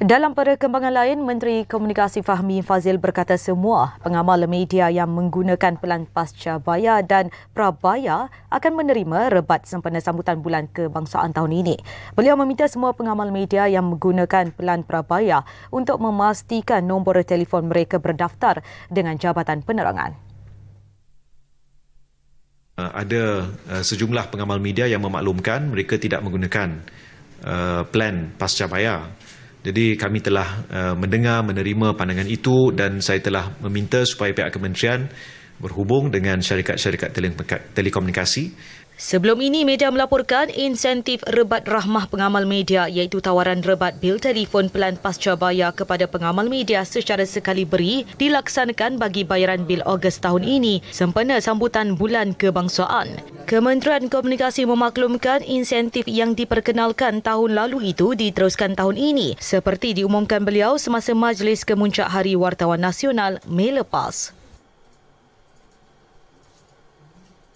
Dalam perkembangan lain, Menteri Komunikasi Fahmi Fazil berkata semua pengamal media yang menggunakan pelan pasca bayar dan prabaya akan menerima rebat sempena sambutan bulan kebangsaan tahun ini. Beliau meminta semua pengamal media yang menggunakan pelan prabaya untuk memastikan nombor telefon mereka berdaftar dengan Jabatan Penerangan. Uh, ada uh, sejumlah pengamal media yang memaklumkan mereka tidak menggunakan uh, plan pasca bayar jadi kami telah uh, mendengar menerima pandangan itu dan saya telah meminta supaya pihak kementerian berhubung dengan syarikat-syarikat telekomunikasi Sebelum ini, media melaporkan insentif rebat rahmah pengamal media iaitu tawaran rebat bil telefon pelan pasca bayar kepada pengamal media secara sekali beri dilaksanakan bagi bayaran bil Ogos tahun ini sempena sambutan Bulan Kebangsaan. Kementerian Komunikasi memaklumkan insentif yang diperkenalkan tahun lalu itu diteruskan tahun ini seperti diumumkan beliau semasa Majlis Kemuncak Hari Wartawan Nasional Mei lepas.